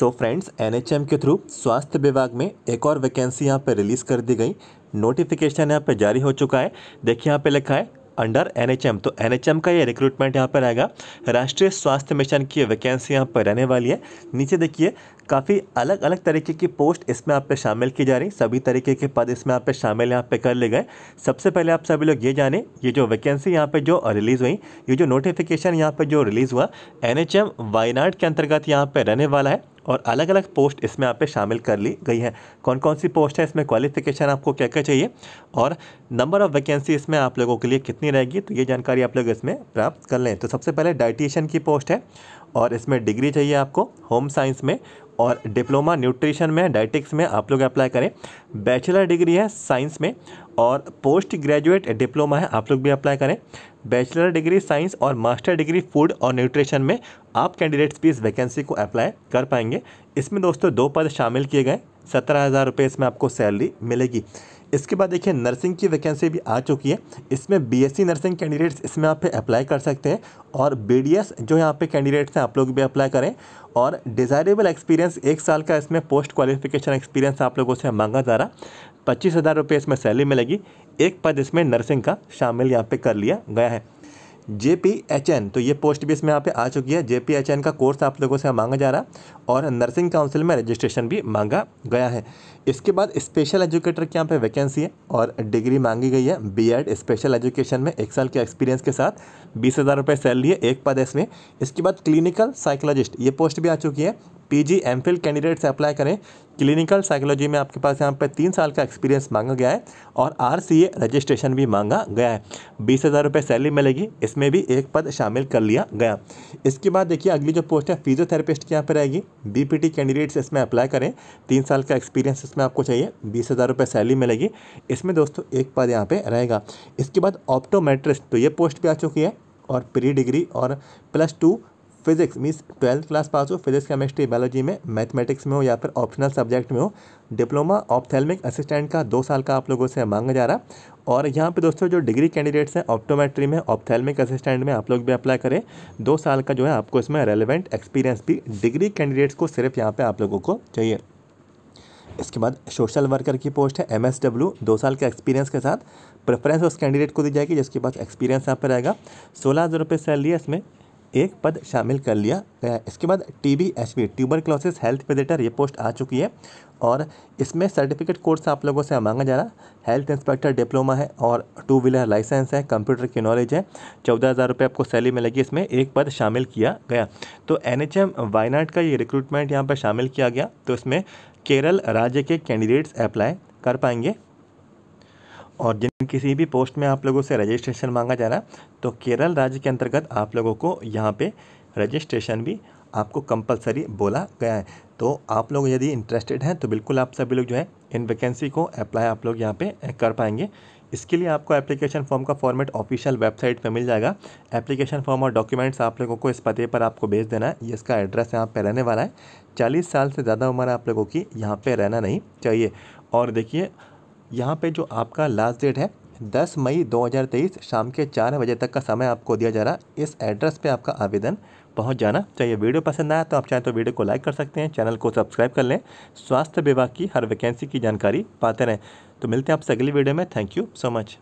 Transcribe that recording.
सो friends NHM के through स्वास्थ्य विभाग में एक और वैकेंसी यहाँ पर रिलीज़ कर दी गई नोटिफिकेशन यहाँ पर जारी हो चुका है देखिए यहाँ पर लिखा है अंडर एनएचएम तो एनएचएम का ये रिक्रूटमेंट यहाँ पर आएगा राष्ट्रीय स्वास्थ्य मिशन की वैकेंसी यहाँ पर रहने वाली है नीचे देखिए काफ़ी अलग अलग तरीके की पोस्ट इसमें आप पे शामिल की जा रही सभी तरीके के पद इसमें आप पे शामिल यहाँ पे कर लिए गए सबसे पहले आप सभी लोग ये जाने ये जो वैकेंसी यहाँ पे जो रिलीज़ हुई ये जो नोटिफिकेशन यहाँ पे जो रिलीज़ हुआ एन एच वायनाड के अंतर्गत यहाँ पे रहने वाला है और अलग अलग पोस्ट इसमें आप पे शामिल कर ली गई है कौन कौन सी पोस्ट है इसमें क्वालिफिकेशन आपको क्या क्या चाहिए और नंबर ऑफ़ वैकेंसी इसमें आप लोगों के लिए कितनी रहेगी तो ये जानकारी आप लोग इसमें प्राप्त कर लें तो सबसे पहले डाइटिशियन की पोस्ट है और इसमें डिग्री चाहिए आपको होम साइंस में और डिप्लोमा न्यूट्रिशन में डाइटिक्स में आप लोग अप्लाई करें बैचलर डिग्री है साइंस में और पोस्ट ग्रेजुएट डिप्लोमा है आप लोग भी अप्लाई करें बैचलर डिग्री साइंस और मास्टर डिग्री फूड और न्यूट्रिशन में आप कैंडिडेट्स भी इस वैकेंसी को अप्लाई कर पाएंगे इसमें दोस्तों दो पद शामिल किए गए सत्रह हज़ार रुपये इसमें आपको सैलरी मिलेगी इसके बाद देखिए नर्सिंग की वैकेंसी भी आ चुकी है इसमें बीएससी नर्सिंग कैंडिडेट्स इसमें आप अप्लाई कर सकते हैं और बीडीएस जो यहाँ पे कैंडिडेट्स हैं आप लोग भी अप्लाई करें और डिज़ायरेबल एक्सपीरियंस एक साल का इसमें पोस्ट क्वालिफिकेशन एक्सपीरियंस आप लोगों से मांगा जा रहा पच्चीस हज़ार रुपये इसमें सैलरी मिलेगी एक पद इसमें नर्सिंग का शामिल यहाँ पर कर लिया गया है जे पी एच एन तो ये पोस्ट भी इसमें यहाँ पे आ चुकी है जे पी एच एन का कोर्स आप लोगों से मांगा जा रहा और नर्सिंग काउंसिल में रजिस्ट्रेशन भी मांगा गया है इसके बाद स्पेशल एजुकेटर की यहाँ पे वैकेंसी है और डिग्री मांगी गई है बी एड स्पेशल एजुकेशन में एक साल के एक्सपीरियंस के साथ बीस हज़ार रुपये सैलरी है एक पद इसमें इसके बाद क्लिनिकल साइकोलॉजिस्ट ये पोस्ट भी आ चुकी है पीजी एमफिल कैंडिडेट से अप्लाई करें क्लिनिकल साइकोलॉजी में आपके पास यहाँ पर तीन साल का एक्सपीरियंस मांगा गया है और आर रजिस्ट्रेशन भी मांगा गया है बीस हज़ार रुपये सैलरी मिलेगी इसमें भी एक पद शामिल कर लिया गया इसके बाद देखिए अगली जो पोस्ट है फिजियोथेरेपिस्ट की यहाँ पर रहेगी बीपीटी कैंडिडेट्स इसमें अप्लाई करें तीन साल का एक्सपीरियंस इसमें आपको चाहिए बीस हज़ार रुपये सैलरी मिलेगी इसमें दोस्तों एक पद यहाँ पर रहेगा इसके बाद ऑप्टोमेट्रिस्ट तो ये पोस्ट भी आ चुकी है और प्री डिग्री और plus two physics means twelfth class pass हो फिजिक्स केमिस्ट्री बायोलॉजी में मैथमेटिक्स में हो या फिर ऑप्शनल सब्जेक्ट में हो डिप्लोमा ऑप्थेलमिक असिस्टेंट का दो साल का आप लोगों से मांगा जा रहा और यहाँ पे दोस्तों जो डिग्री कैंडिडेट्स हैं ऑप्टोमेट्री में ऑप्थेलमिक असिस्टेंट में आप लोग भी अप्लाई करें दो साल का जो है आपको इसमें रेलिवेंट एक्सपीरियंस भी डिग्री कैंडिडेट्स को सिर्फ यहाँ पर आप लोगों को चाहिए इसके बाद सोशल वर्कर की पोस्ट है एम दो साल के एक्सपीरियंस के साथ प्रेफरेंस उस कैंडिडेट को दी जाएगी जिसके पास एक्सपीरियंस यहाँ पर रहेगा सोलह हज़ार रुपये सैलरी है इसमें एक पद शामिल कर लिया गया इसके बाद T B H B tuberculosis health visitor ये पोस्ट आ चुकी है और इसमें सर्टिफिकेट कोर्स आप लोगों से मांगा जा रहा हेल्थ इंस्पेक्टर डिप्लोमा है और टू व्हीलर लाइसेंस है कंप्यूटर की नॉलेज है चौदह हज़ार रुपये आपको सैलरी मिलेगी इसमें एक पद शामिल किया गया तो एन एच एम वायनाड का ये रिक्रूटमेंट यहाँ पर शामिल किया गया तो इसमें केरल राज्य के कैंडिडेट्स अप्लाई कर पाएंगे और जिन किसी भी पोस्ट में आप लोगों से रजिस्ट्रेशन मांगा जा रहा है तो केरल राज्य के अंतर्गत आप लोगों को यहाँ पे रजिस्ट्रेशन भी आपको कंपलसरी बोला गया है तो आप लोग यदि इंटरेस्टेड हैं तो बिल्कुल आप सभी लोग जो है इन वैकेंसी को अप्लाई आप लोग यहाँ पे कर पाएंगे इसके लिए आपको एप्लीकेशन फॉर्म का फॉर्मेट ऑफिशियल वेबसाइट पे मिल जाएगा एप्लीकेशन फॉर्म और डॉक्यूमेंट्स आप लोगों को इस पते पर आपको भेज देना है इसका एड्रेस यहाँ पर रहने वाला है चालीस साल से ज़्यादा उम्र आप लोगों की यहाँ पर रहना नहीं चाहिए और देखिए यहाँ पे जो आपका लास्ट डेट है 10 मई 2023 शाम के चार बजे तक का समय आपको दिया जा रहा है इस एड्रेस पे आपका आवेदन पहुँच जाना चाहिए वीडियो पसंद आया तो आप चाहें तो वीडियो को लाइक कर सकते हैं चैनल को सब्सक्राइब कर लें स्वास्थ्य विभाग की हर वैकेंसी की जानकारी पाते रहें तो मिलते हैं आपसे अगली वीडियो में थैंक यू सो मच